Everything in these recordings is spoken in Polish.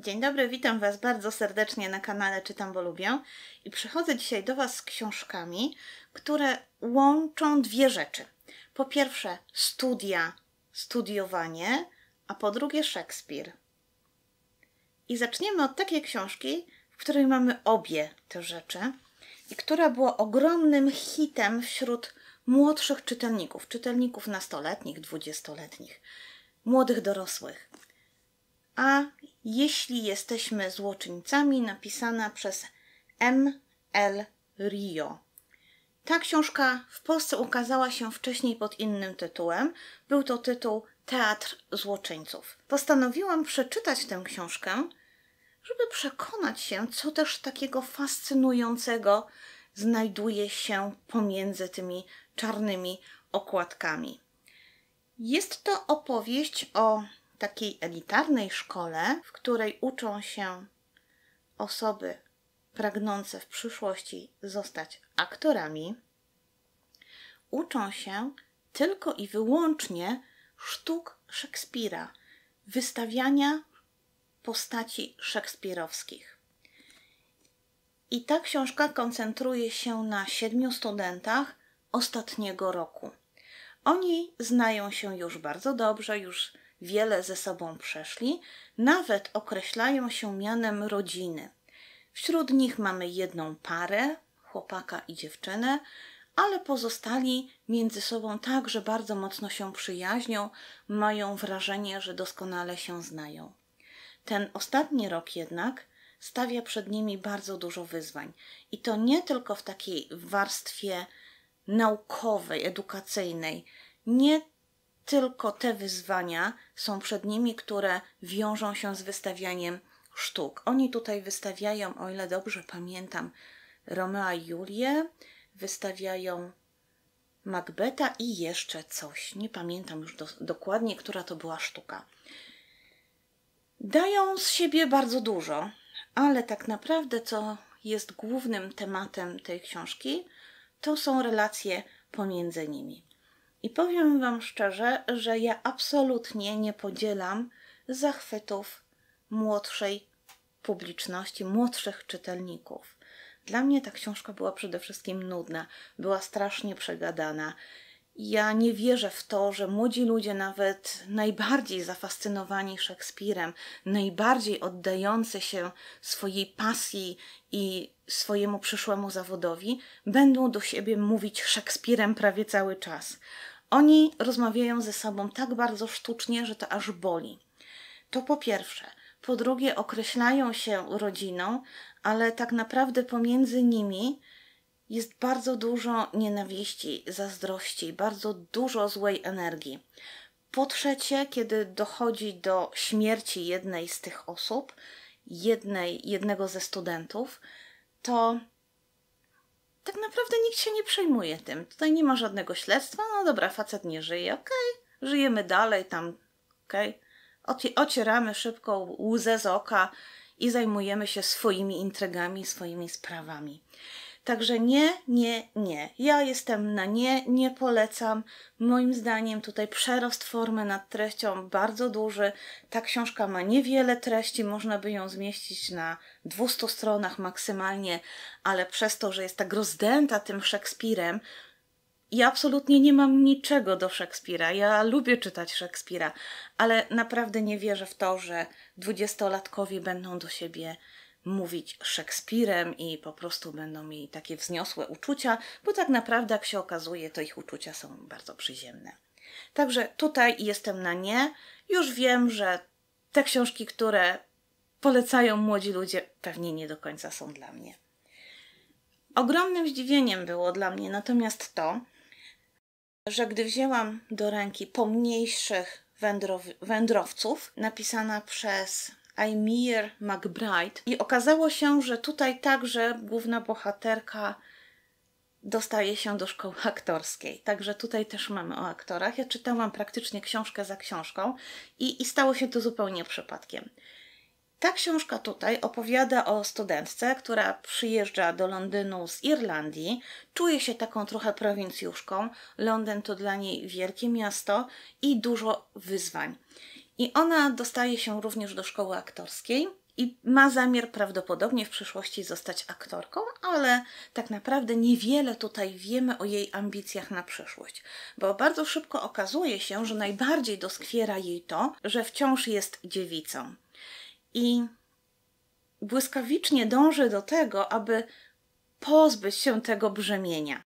Dzień dobry, witam Was bardzo serdecznie na kanale Czytam, bo lubię. I przychodzę dzisiaj do Was z książkami, które łączą dwie rzeczy. Po pierwsze studia, studiowanie, a po drugie Szekspir. I zaczniemy od takiej książki, w której mamy obie te rzeczy i która była ogromnym hitem wśród młodszych czytelników, czytelników nastoletnich, dwudziestoletnich, młodych dorosłych a jeśli jesteśmy złoczyńcami, napisana przez M. L. Rio. Ta książka w Polsce ukazała się wcześniej pod innym tytułem. Był to tytuł Teatr Złoczyńców. Postanowiłam przeczytać tę książkę, żeby przekonać się, co też takiego fascynującego znajduje się pomiędzy tymi czarnymi okładkami. Jest to opowieść o takiej elitarnej szkole, w której uczą się osoby pragnące w przyszłości zostać aktorami, uczą się tylko i wyłącznie sztuk Szekspira, wystawiania postaci szekspirowskich. I ta książka koncentruje się na siedmiu studentach ostatniego roku. Oni znają się już bardzo dobrze, już wiele ze sobą przeszli, nawet określają się mianem rodziny. Wśród nich mamy jedną parę, chłopaka i dziewczynę, ale pozostali między sobą także bardzo mocno się przyjaźnią, mają wrażenie, że doskonale się znają. Ten ostatni rok jednak stawia przed nimi bardzo dużo wyzwań i to nie tylko w takiej warstwie naukowej, edukacyjnej, nie tylko te wyzwania są przed nimi, które wiążą się z wystawianiem sztuk. Oni tutaj wystawiają, o ile dobrze pamiętam, Romea i Julię, wystawiają Macbeta i jeszcze coś. Nie pamiętam już do, dokładnie, która to była sztuka. Dają z siebie bardzo dużo, ale tak naprawdę, co jest głównym tematem tej książki, to są relacje pomiędzy nimi. I powiem Wam szczerze, że ja absolutnie nie podzielam zachwytów młodszej publiczności, młodszych czytelników. Dla mnie ta książka była przede wszystkim nudna, była strasznie przegadana. Ja nie wierzę w to, że młodzi ludzie, nawet najbardziej zafascynowani Szekspirem, najbardziej oddający się swojej pasji i swojemu przyszłemu zawodowi, będą do siebie mówić Szekspirem prawie cały czas. Oni rozmawiają ze sobą tak bardzo sztucznie, że to aż boli. To po pierwsze. Po drugie, określają się rodziną, ale tak naprawdę pomiędzy nimi jest bardzo dużo nienawiści, zazdrości, bardzo dużo złej energii. Po trzecie, kiedy dochodzi do śmierci jednej z tych osób, jednej, jednego ze studentów, to tak naprawdę nikt się nie przejmuje tym. Tutaj nie ma żadnego śledztwa. No dobra, facet nie żyje, okej. Okay. Żyjemy dalej tam, okej. Okay. ocieramy szybko łzę z oka i zajmujemy się swoimi intrygami, swoimi sprawami. Także nie, nie, nie. Ja jestem na nie, nie polecam. Moim zdaniem tutaj przerost formy nad treścią bardzo duży. Ta książka ma niewiele treści, można by ją zmieścić na 200 stronach maksymalnie, ale przez to, że jest tak rozdęta tym Szekspirem, ja absolutnie nie mam niczego do Szekspira. Ja lubię czytać Szekspira, ale naprawdę nie wierzę w to, że dwudziestolatkowie będą do siebie mówić Szekspirem i po prostu będą mieli takie wzniosłe uczucia, bo tak naprawdę, jak się okazuje, to ich uczucia są bardzo przyziemne. Także tutaj jestem na nie. Już wiem, że te książki, które polecają młodzi ludzie, pewnie nie do końca są dla mnie. Ogromnym zdziwieniem było dla mnie natomiast to, że gdy wzięłam do ręki pomniejszych wędrow- wędrowców, napisana przez Aimir McBride. I okazało się, że tutaj także główna bohaterka dostaje się do szkoły aktorskiej. Także tutaj też mamy o aktorach. Ja czytałam praktycznie książkę za książką i, i stało się to zupełnie przypadkiem. Ta książka tutaj opowiada o studentce, która przyjeżdża do Londynu z Irlandii, czuje się taką trochę prowincjuszką. Londyn to dla niej wielkie miasto i dużo wyzwań. I ona dostaje się również do szkoły aktorskiej i ma zamiar prawdopodobnie w przyszłości zostać aktorką, ale tak naprawdę niewiele tutaj wiemy o jej ambicjach na przyszłość, bo bardzo szybko okazuje się, że najbardziej doskwiera jej to, że wciąż jest dziewicą. I błyskawicznie dąży do tego, aby pozbyć się tego brzemienia.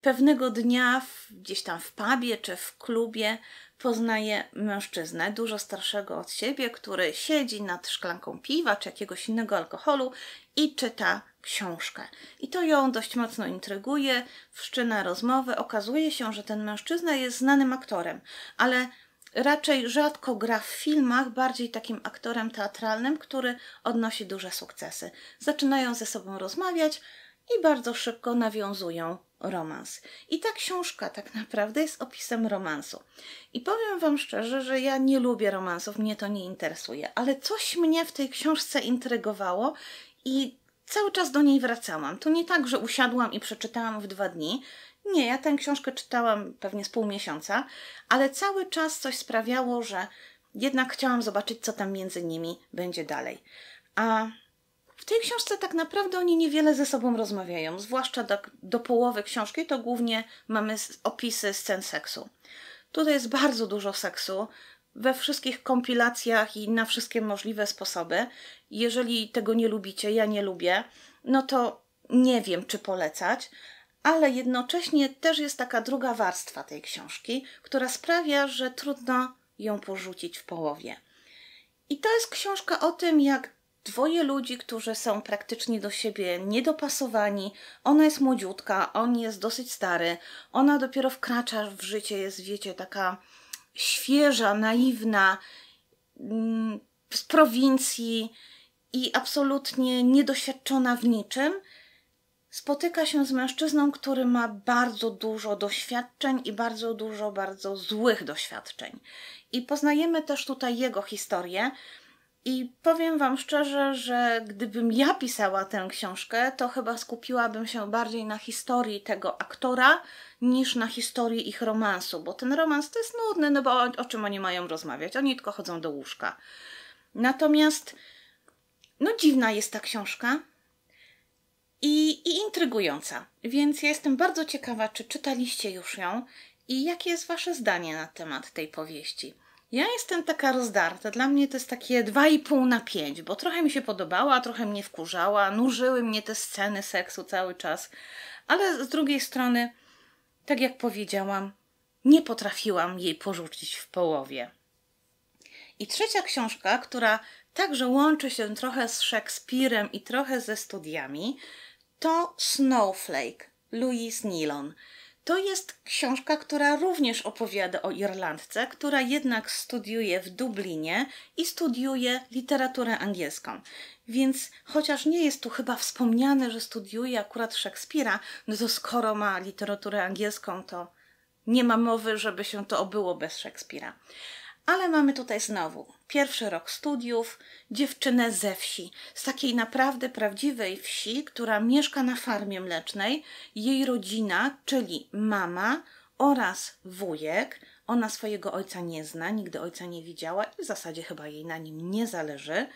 Pewnego dnia w, gdzieś tam w pubie czy w klubie poznaje mężczyznę dużo starszego od siebie, który siedzi nad szklanką piwa czy jakiegoś innego alkoholu i czyta książkę. I to ją dość mocno intryguje, wszczyna rozmowę. Okazuje się, że ten mężczyzna jest znanym aktorem, ale raczej rzadko gra w filmach, bardziej takim aktorem teatralnym, który odnosi duże sukcesy. Zaczynają ze sobą rozmawiać i bardzo szybko nawiązują romans. I ta książka tak naprawdę jest opisem romansu. I powiem Wam szczerze, że ja nie lubię romansów, mnie to nie interesuje, ale coś mnie w tej książce intrygowało i cały czas do niej wracałam. To nie tak, że usiadłam i przeczytałam w dwa dni. Nie, ja tę książkę czytałam pewnie z pół miesiąca, ale cały czas coś sprawiało, że jednak chciałam zobaczyć, co tam między nimi będzie dalej. A tej książce tak naprawdę oni niewiele ze sobą rozmawiają, zwłaszcza do, tak do połowy książki to głównie mamy opisy scen seksu. Tutaj jest bardzo dużo seksu, we wszystkich kompilacjach i na wszystkie możliwe sposoby. Jeżeli tego nie lubicie, ja nie lubię, no to nie wiem, czy polecać, ale jednocześnie też jest taka druga warstwa tej książki, która sprawia, że trudno ją porzucić w połowie. I to jest książka o tym, jak dwoje ludzi, którzy są praktycznie do siebie niedopasowani. Ona jest młodziutka, on jest dosyć stary, ona dopiero wkracza w życie, jest, wiecie, taka świeża, naiwna, mm, z prowincji i absolutnie niedoświadczona w niczym. Spotyka się z mężczyzną, który ma bardzo dużo doświadczeń i bardzo dużo bardzo złych doświadczeń. I poznajemy też tutaj jego historię i powiem Wam szczerze, że gdybym ja pisała tę książkę, to chyba skupiłabym się bardziej na historii tego aktora niż na historii ich romansu, bo ten romans to jest nudny, no bo o, o czym oni mają rozmawiać? Oni tylko chodzą do łóżka. Natomiast, no dziwna jest ta książka, i, i, intrygująca. Więc ja jestem bardzo ciekawa, czy czytaliście już ją i jakie jest Wasze zdanie na temat tej powieści. Ja jestem taka rozdarta. Dla mnie to jest takie 2,5 na 5, bo trochę mi się podobała, trochę mnie wkurzała, nużyły mnie te sceny seksu cały czas. Ale z drugiej strony, tak jak powiedziałam, nie potrafiłam jej porzucić w połowie. I trzecia książka, która także łączy się trochę z Szekspirem i trochę ze studiami, to Snowflake Louise Nilon. To jest książka, która również opowiada o Irlandce, która jednak studiuje w Dublinie i studiuje literaturę angielską. Więc chociaż nie jest tu chyba wspomniane, że studiuje akurat Szekspira, no to skoro ma literaturę angielską, to nie ma mowy, żeby się to obyło bez Szekspira. Ale mamy tutaj znowu pierwszy rok studiów, dziewczynę ze wsi, z takiej naprawdę prawdziwej wsi, która mieszka na farmie mlecznej. Jej rodzina, czyli mama oraz wujek, ona swojego ojca nie zna, nigdy ojca nie widziała i w zasadzie chyba jej na nim nie zależy.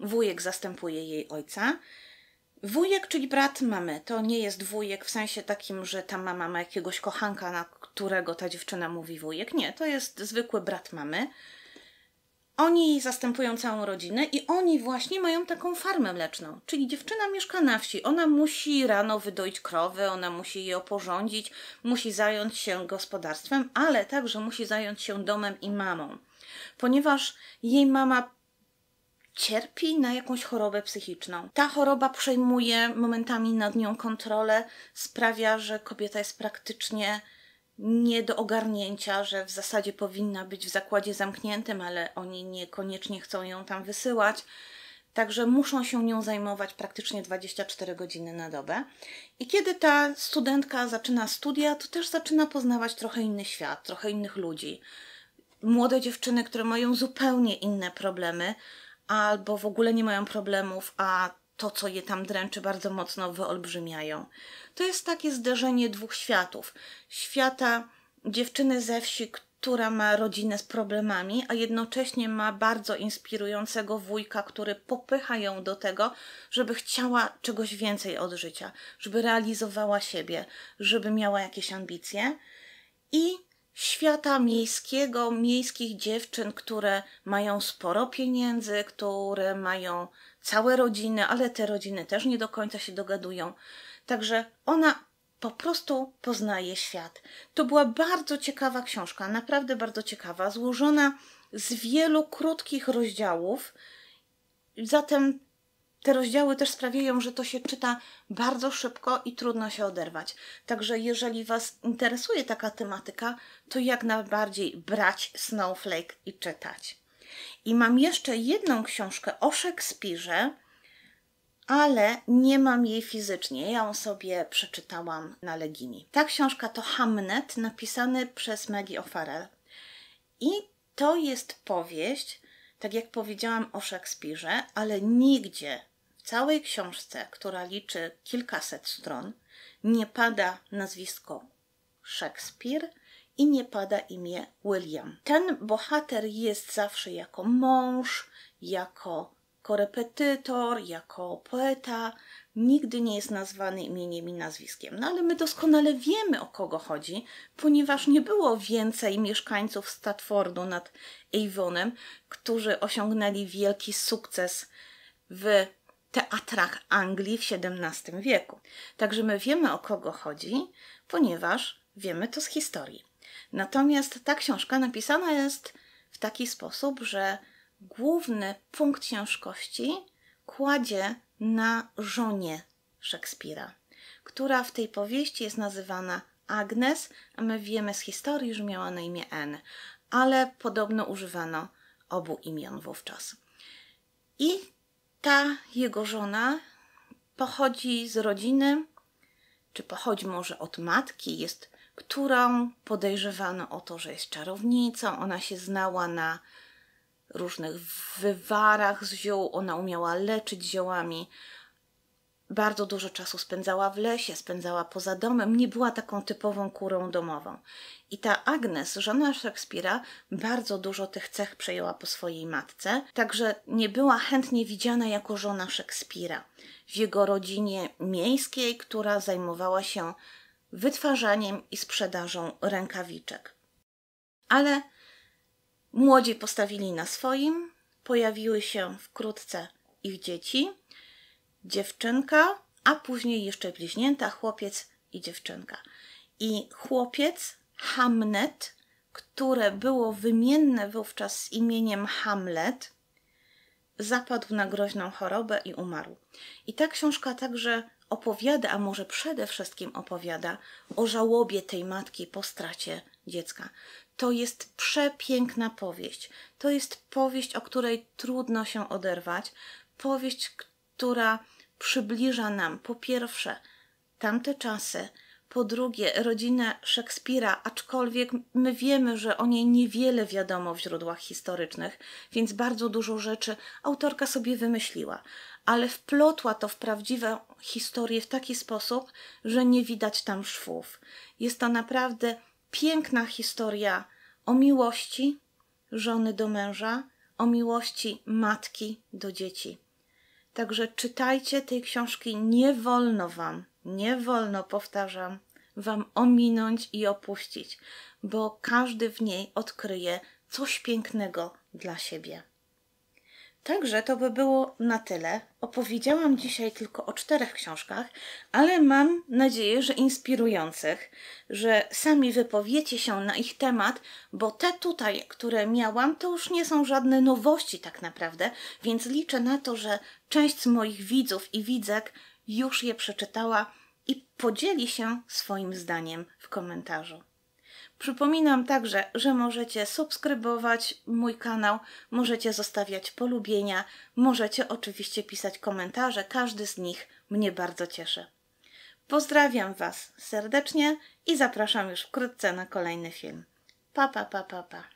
Wujek zastępuje jej ojca. Wujek, czyli brat mamy, to nie jest wujek w sensie takim, że ta mama ma jakiegoś kochanka, na którego ta dziewczyna mówi wujek. Nie, to jest zwykły brat mamy. Oni zastępują całą rodzinę i oni właśnie mają taką farmę mleczną. Czyli dziewczyna mieszka na wsi, ona musi rano wydoić krowy, ona musi je oporządzić, musi zająć się gospodarstwem, ale także musi zająć się domem i mamą. Ponieważ jej mama cierpi na jakąś chorobę psychiczną. Ta choroba przejmuje momentami nad nią kontrolę, sprawia, że kobieta jest praktycznie nie do ogarnięcia, że w zasadzie powinna być w zakładzie zamkniętym, ale oni niekoniecznie chcą ją tam wysyłać. Także muszą się nią zajmować praktycznie 24 godziny na dobę. I kiedy ta studentka zaczyna studia, to też zaczyna poznawać trochę inny świat, trochę innych ludzi. Młode dziewczyny, które mają zupełnie inne problemy, albo w ogóle nie mają problemów, a to, co je tam dręczy, bardzo mocno wyolbrzymiają. To jest takie zderzenie dwóch światów. Świata dziewczyny ze wsi, która ma rodzinę z problemami, a jednocześnie ma bardzo inspirującego wujka, który popycha ją do tego, żeby chciała czegoś więcej od życia, żeby realizowała siebie, żeby miała jakieś ambicje. I świata miejskiego, miejskich dziewczyn, które mają sporo pieniędzy, które mają całe rodziny, ale te rodziny też nie do końca się dogadują. Także ona po prostu poznaje świat. To była bardzo ciekawa książka, naprawdę bardzo ciekawa, złożona z wielu krótkich rozdziałów. Zatem te rozdziały też sprawiają, że to się czyta bardzo szybko i trudno się oderwać. Także jeżeli Was interesuje taka tematyka, to jak najbardziej brać Snowflake i czytać. I mam jeszcze jedną książkę o Szekspirze, ale nie mam jej fizycznie. Ja ją sobie przeczytałam na Legini. Ta książka to Hamnet, napisany przez Maggie O'Farrell. I to jest powieść, tak jak powiedziałam o Szekspirze, ale nigdzie całej książce, która liczy kilkaset stron, nie pada nazwisko Shakespeare i nie pada imię William. Ten bohater jest zawsze jako mąż, jako korepetytor, jako poeta, nigdy nie jest nazwany imieniem i nazwiskiem. No ale my doskonale wiemy o kogo chodzi, ponieważ nie było więcej mieszkańców Statfordu nad Avonem, którzy osiągnęli wielki sukces w teatrach Anglii w XVII wieku. Także my wiemy o kogo chodzi, ponieważ wiemy to z historii. Natomiast ta książka napisana jest w taki sposób, że główny punkt ciężkości kładzie na żonie Szekspira, która w tej powieści jest nazywana Agnes, a my wiemy z historii, że miała na imię N, ale podobno używano obu imion wówczas. I ta jego żona pochodzi z rodziny, czy pochodzi może od matki, jest, którą podejrzewano o to, że jest czarownicą. Ona się znała na różnych wywarach z ziół, ona umiała leczyć ziołami, bardzo dużo czasu spędzała w lesie, spędzała poza domem, nie była taką typową kurą domową. I ta Agnes, żona Szekspira, bardzo dużo tych cech przejęła po swojej matce, także nie była chętnie widziana jako żona Szekspira w jego rodzinie miejskiej, która zajmowała się wytwarzaniem i sprzedażą rękawiczek. Ale młodzi postawili na swoim, pojawiły się wkrótce ich dzieci dziewczynka, a później jeszcze bliźnięta, chłopiec i dziewczynka. I chłopiec Hamnet, które było wymienne wówczas z imieniem Hamlet, zapadł na groźną chorobę i umarł. I ta książka także opowiada, a może przede wszystkim opowiada o żałobie tej matki po stracie dziecka. To jest przepiękna powieść. To jest powieść, o której trudno się oderwać, powieść, która przybliża nam po pierwsze tamte czasy, po drugie rodzinę Szekspira, aczkolwiek my wiemy, że o niej niewiele wiadomo w źródłach historycznych, więc bardzo dużo rzeczy autorka sobie wymyśliła, ale wplotła to w prawdziwą historię w taki sposób, że nie widać tam szwów. Jest to naprawdę piękna historia o miłości żony do męża, o miłości matki do dzieci. Także czytajcie tej książki, nie wolno Wam, nie wolno, powtarzam, Wam ominąć i opuścić, bo każdy w niej odkryje coś pięknego dla siebie. Także to by było na tyle. Opowiedziałam dzisiaj tylko o czterech książkach, ale mam nadzieję, że inspirujących, że sami wypowiecie się na ich temat, bo te tutaj, które miałam, to już nie są żadne nowości tak naprawdę, więc liczę na to, że część z moich widzów i widzek już je przeczytała i podzieli się swoim zdaniem w komentarzu. Przypominam także, że możecie subskrybować mój kanał, możecie zostawiać polubienia, możecie oczywiście pisać komentarze, każdy z nich mnie bardzo cieszy. Pozdrawiam Was serdecznie i zapraszam już wkrótce na kolejny film. Pa, pa, pa, pa, pa.